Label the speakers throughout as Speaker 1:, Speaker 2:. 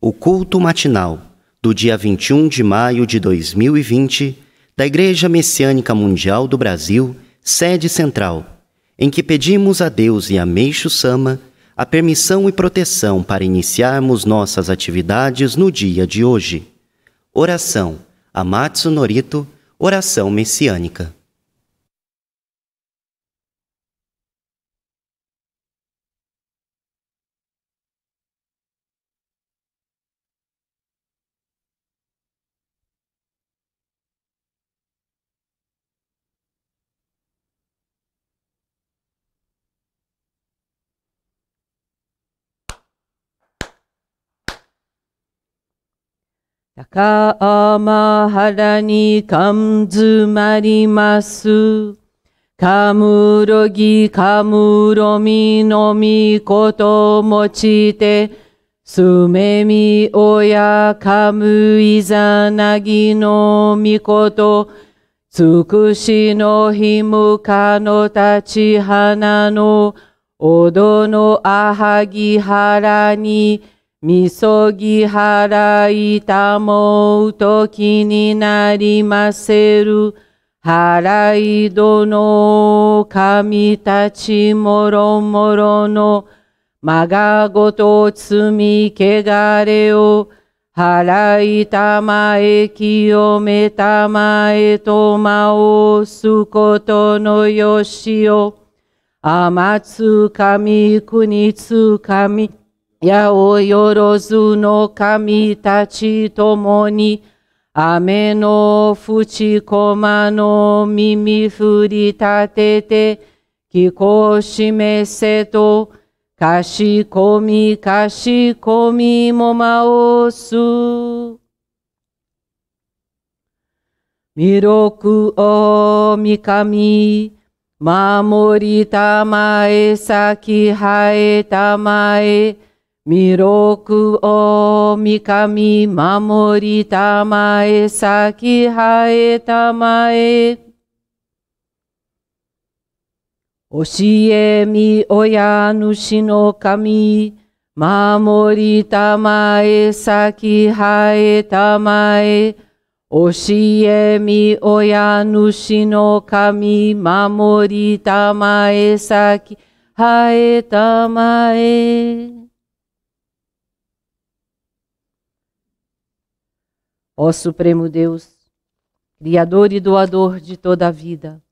Speaker 1: o culto matinal do dia 21 de maio de 2020 da Igreja Messiânica Mundial do Brasil, sede central, em que pedimos a Deus e a Meixo Sama a permissão e proteção para iniciarmos nossas atividades no dia de hoje. Oração Amatsu Norito, oração messiânica.
Speaker 2: かあまはらにかんずまります。かむろぎかむろみのみこともちて、すめみおやかむいざなぎのみこと、つくしのひむかのたちはなの、おどのあはぎはらに、みそぎ払いたもうときになりませる。払いどの神たちもろもろのまがごと罪汚れを払いたまえ清めたまえとまおすことのよしを。天つ神国かみ、八百万の神たちともに、雨のふちこまの耳振り立てて、気候示せと、かしこみかしこみもまおす。弥勒を三神、守りたまえ咲き生えたまえ、弥勒かみま守りたまえ、さき生えたまえ。教えみ親主の神、守りたまえ、さき生えたまえ。教えみ親主の神、守りたまえ、さき生えたまえ。Ó Supremo Deus, Criador e doador de toda a vida,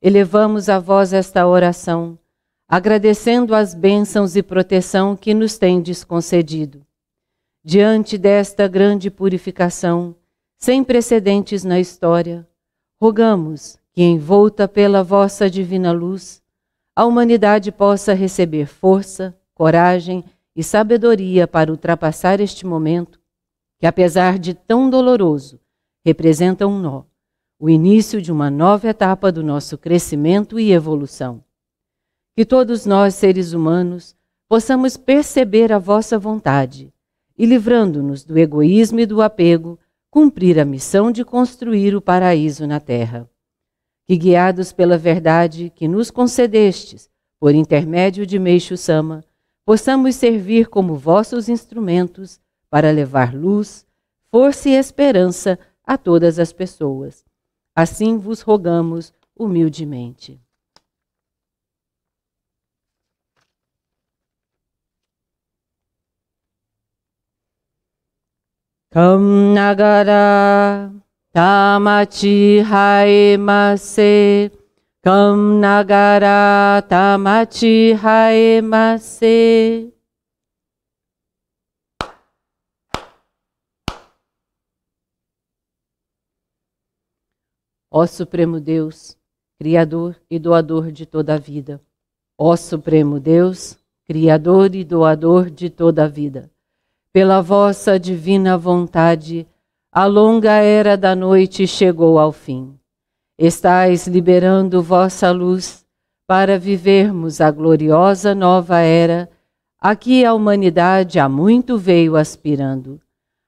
Speaker 2: elevamos a vós esta oração, agradecendo as bênçãos e proteção que nos tendes concedido. Diante desta grande purificação, sem precedentes na história, rogamos que, envolta pela vossa divina luz, a humanidade possa receber força, coragem e sabedoria para ultrapassar este momento que apesar de tão doloroso, representa um nó, o início de uma nova etapa do nosso crescimento e evolução. Que todos nós, seres humanos, possamos perceber a vossa vontade e, livrando-nos do egoísmo e do apego, cumprir a missão de construir o paraíso na terra. Que, guiados pela verdade que nos concedestes, por intermédio de Meixo Sama, possamos servir como vossos instrumentos para levar luz, força e esperança a todas as pessoas. Assim vos rogamos humildemente. Kam nagara tamati haemase Kam nagara tamati haemase Ó Supremo Deus, Criador e doador de toda a vida. Ó Supremo Deus, Criador e doador de toda a vida. Pela vossa divina vontade, a longa era da noite chegou ao fim. Estais liberando vossa luz para vivermos a gloriosa nova era a que a humanidade há muito veio aspirando.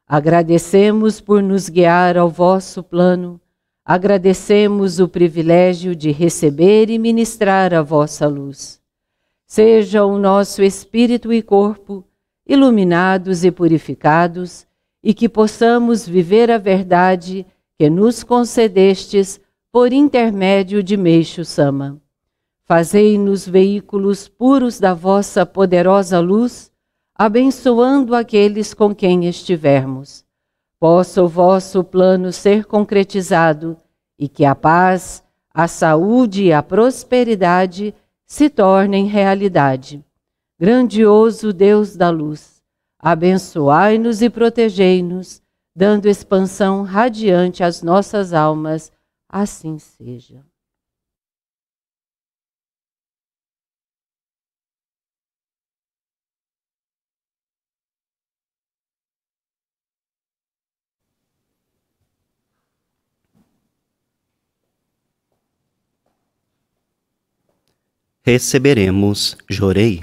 Speaker 2: Agradecemos por nos guiar ao vosso plano Agradecemos o privilégio de receber e ministrar a vossa luz. Seja o nosso espírito e corpo iluminados e purificados, e que possamos viver a verdade que nos concedestes por intermédio de Meixo Sama. Fazei-nos veículos puros da vossa poderosa luz, abençoando aqueles com quem estivermos Possa o vosso plano ser concretizado e que a paz, a saúde e a prosperidade se tornem realidade. Grandioso Deus da luz, abençoai-nos e protegei-nos, dando expansão radiante às nossas almas. Assim seja.
Speaker 1: receberemos jorei.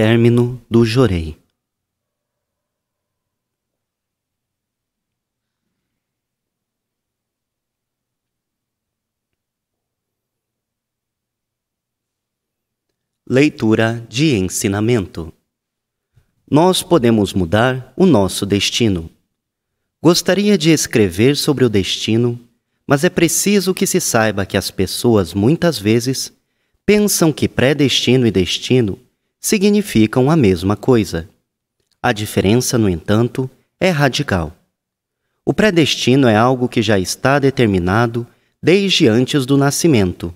Speaker 1: término do Jorei. Leitura de ensinamento. Nós podemos mudar o nosso destino. Gostaria de escrever sobre o destino, mas é preciso que se saiba que as pessoas muitas vezes pensam que predestino e destino significam a mesma coisa. A diferença, no entanto, é radical. O predestino é algo que já está determinado desde antes do nascimento,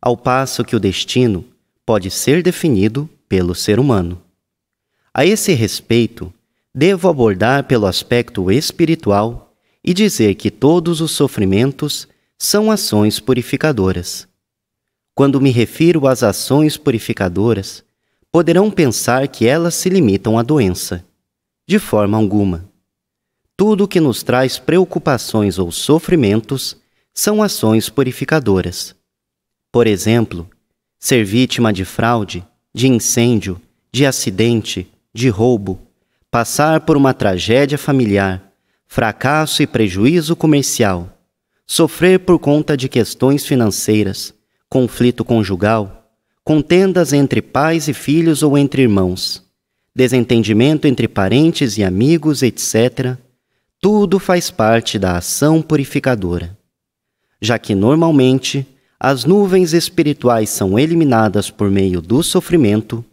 Speaker 1: ao passo que o destino pode ser definido pelo ser humano. A esse respeito, devo abordar pelo aspecto espiritual e dizer que todos os sofrimentos são ações purificadoras. Quando me refiro às ações purificadoras, poderão pensar que elas se limitam à doença. De forma alguma. Tudo o que nos traz preocupações ou sofrimentos são ações purificadoras. Por exemplo, ser vítima de fraude, de incêndio, de acidente, de roubo, passar por uma tragédia familiar, fracasso e prejuízo comercial, sofrer por conta de questões financeiras, conflito conjugal, contendas entre pais e filhos ou entre irmãos, desentendimento entre parentes e amigos, etc., tudo faz parte da ação purificadora. Já que normalmente as nuvens espirituais são eliminadas por meio do sofrimento,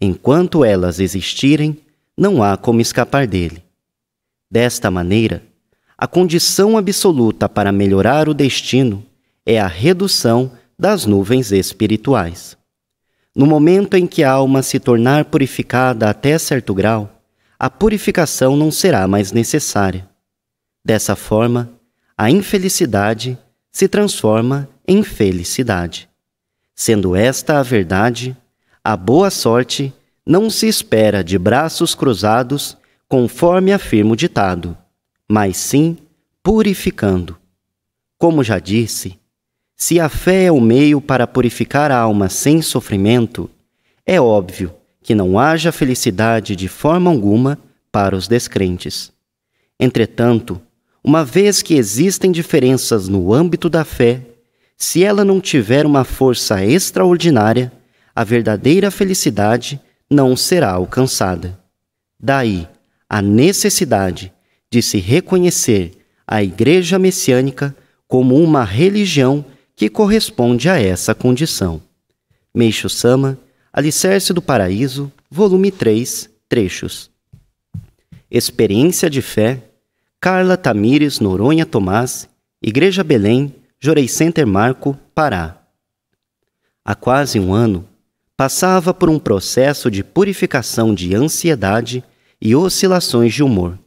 Speaker 1: enquanto elas existirem, não há como escapar dele. Desta maneira, a condição absoluta para melhorar o destino é a redução das nuvens espirituais. No momento em que a alma se tornar purificada até certo grau, a purificação não será mais necessária. Dessa forma, a infelicidade se transforma em felicidade. Sendo esta a verdade, a boa sorte não se espera de braços cruzados, conforme afirma o ditado, mas sim purificando. Como já disse, se a fé é o meio para purificar a alma sem sofrimento, é óbvio que não haja felicidade de forma alguma para os descrentes. Entretanto, uma vez que existem diferenças no âmbito da fé, se ela não tiver uma força extraordinária, a verdadeira felicidade não será alcançada. Daí a necessidade de se reconhecer a Igreja Messiânica como uma religião que corresponde a essa condição. Meixo Sama, Alicerce do Paraíso, volume 3, trechos. Experiência de Fé, Carla Tamires Noronha Tomás, Igreja Belém, Jorei Center Marco, Pará. Há quase um ano, passava por um processo de purificação de ansiedade e oscilações de humor,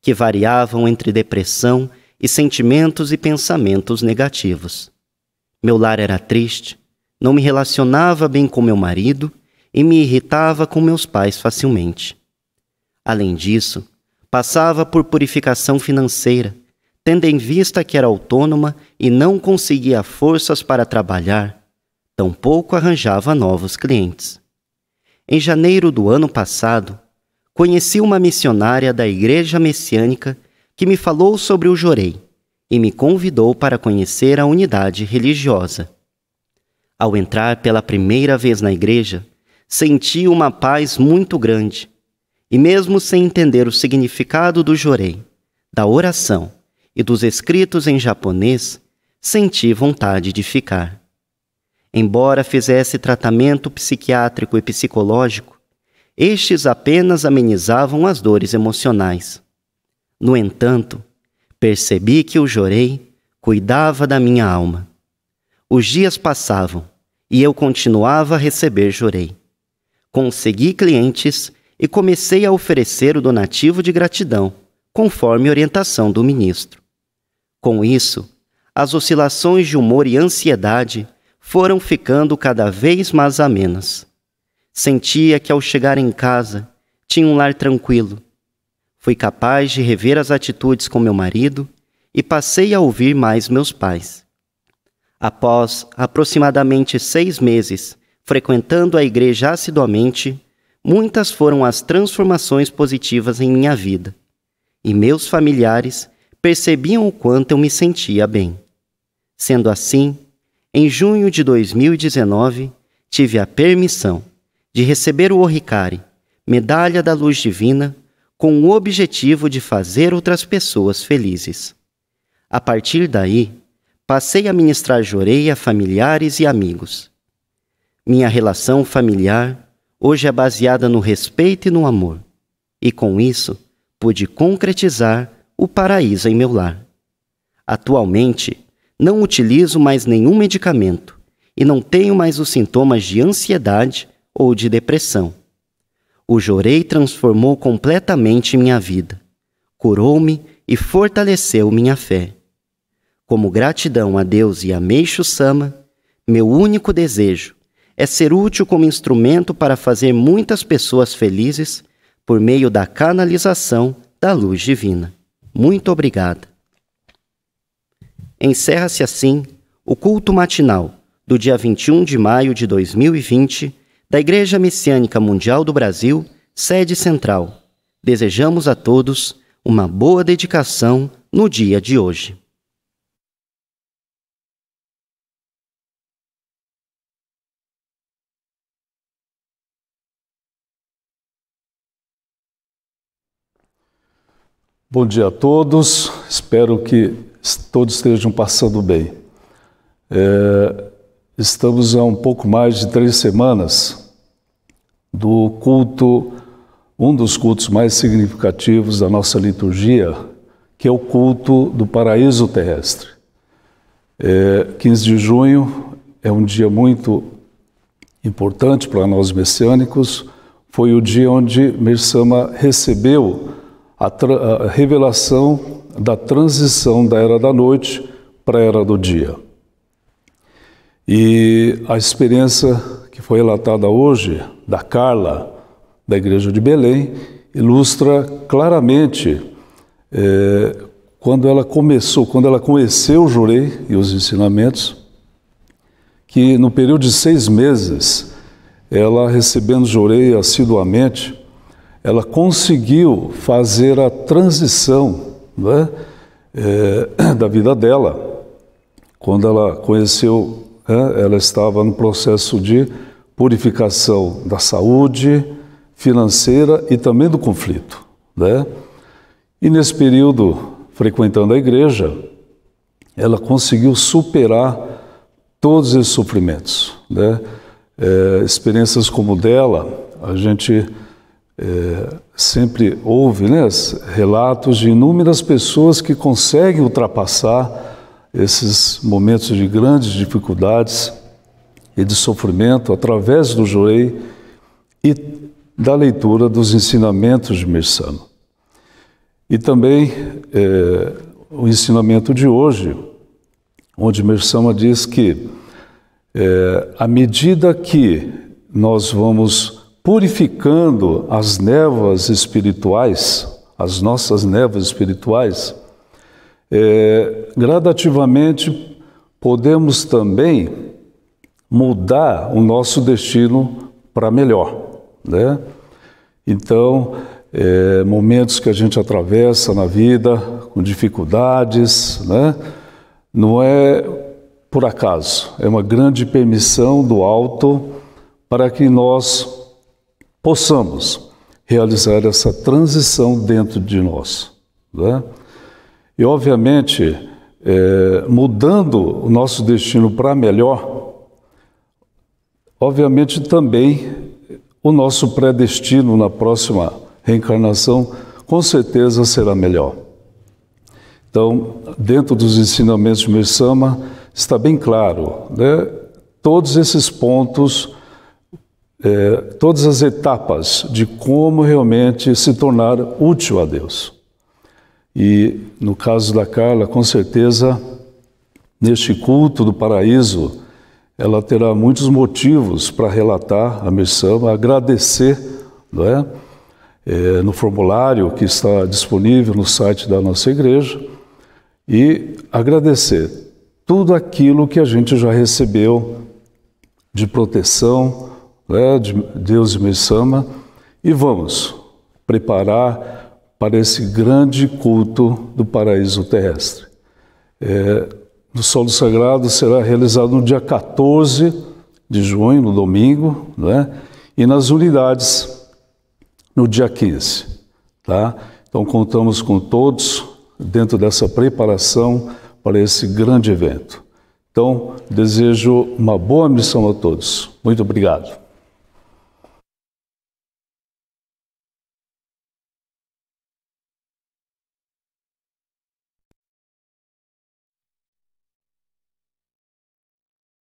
Speaker 1: que variavam entre depressão e sentimentos e pensamentos negativos. Meu lar era triste, não me relacionava bem com meu marido e me irritava com meus pais facilmente. Além disso, passava por purificação financeira, tendo em vista que era autônoma e não conseguia forças para trabalhar, tampouco arranjava novos clientes. Em janeiro do ano passado, conheci uma missionária da Igreja Messiânica que me falou sobre o jorei e me convidou para conhecer a unidade religiosa. Ao entrar pela primeira vez na igreja, senti uma paz muito grande, e mesmo sem entender o significado do jorei, da oração e dos escritos em japonês, senti vontade de ficar. Embora fizesse tratamento psiquiátrico e psicológico, estes apenas amenizavam as dores emocionais. No entanto, Percebi que o jorei cuidava da minha alma. Os dias passavam e eu continuava a receber jorei. Consegui clientes e comecei a oferecer o donativo de gratidão, conforme orientação do ministro. Com isso, as oscilações de humor e ansiedade foram ficando cada vez mais amenas. Sentia que ao chegar em casa tinha um lar tranquilo Fui capaz de rever as atitudes com meu marido e passei a ouvir mais meus pais. Após aproximadamente seis meses frequentando a igreja assiduamente, muitas foram as transformações positivas em minha vida, e meus familiares percebiam o quanto eu me sentia bem. Sendo assim, em junho de 2019, tive a permissão de receber o Oricari, Medalha da Luz Divina, com o objetivo de fazer outras pessoas felizes. A partir daí, passei a ministrar jorei a familiares e amigos. Minha relação familiar hoje é baseada no respeito e no amor, e com isso pude concretizar o paraíso em meu lar. Atualmente, não utilizo mais nenhum medicamento e não tenho mais os sintomas de ansiedade ou de depressão o Jorei transformou completamente minha vida, curou-me e fortaleceu minha fé. Como gratidão a Deus e a Meixo Sama, meu único desejo é ser útil como instrumento para fazer muitas pessoas felizes por meio da canalização da luz divina. Muito obrigada. Encerra-se assim o culto matinal do dia 21 de maio de 2020 da Igreja Messiânica Mundial do Brasil, sede central. Desejamos a todos uma boa dedicação no dia de hoje.
Speaker 3: Bom dia a todos, espero que todos estejam passando bem. É, estamos há um pouco mais de três semanas do culto, um dos cultos mais significativos da nossa liturgia, que é o culto do paraíso terrestre. É, 15 de junho é um dia muito importante para nós messiânicos, foi o dia onde Mirsama recebeu a, a revelação da transição da era da noite para a era do dia. E a experiência foi relatada hoje, da Carla, da Igreja de Belém, ilustra claramente é, quando ela começou, quando ela conheceu o Jurei e os ensinamentos, que no período de seis meses, ela recebendo Jurei assiduamente, ela conseguiu fazer a transição né, é, eh, da vida dela. Quando ela conheceu, é, ela estava no processo de purificação da saúde financeira e também do conflito, né? E nesse período, frequentando a igreja, ela conseguiu superar todos esses sofrimentos, né? É, experiências como dela, a gente é, sempre ouve né, relatos de inúmeras pessoas que conseguem ultrapassar esses momentos de grandes dificuldades e de sofrimento através do Jurei e da leitura dos ensinamentos de Mirsano. E também é, o ensinamento de hoje, onde Mersama diz que é, à medida que nós vamos purificando as névoas espirituais, as nossas névoas espirituais, é, gradativamente podemos também mudar o nosso destino para melhor. Né? Então, é, momentos que a gente atravessa na vida, com dificuldades, né? não é por acaso, é uma grande permissão do alto para que nós possamos realizar essa transição dentro de nós. Né? E, obviamente, é, mudando o nosso destino para melhor, Obviamente, também o nosso predestino na próxima reencarnação com certeza será melhor. Então, dentro dos ensinamentos de Mersama, está bem claro, né? todos esses pontos, é, todas as etapas de como realmente se tornar útil a Deus. E no caso da Carla, com certeza, neste culto do paraíso, ela terá muitos motivos para relatar a missão, agradecer, não é? É, no formulário que está disponível no site da nossa igreja e agradecer tudo aquilo que a gente já recebeu de proteção né, de Deus e Missama e vamos preparar para esse grande culto do paraíso terrestre. É, do solo sagrado será realizado no dia 14 de junho, no domingo, né? e nas unidades no dia 15. Tá? Então contamos com todos dentro dessa preparação para esse grande evento. Então, desejo uma boa missão a todos. Muito obrigado.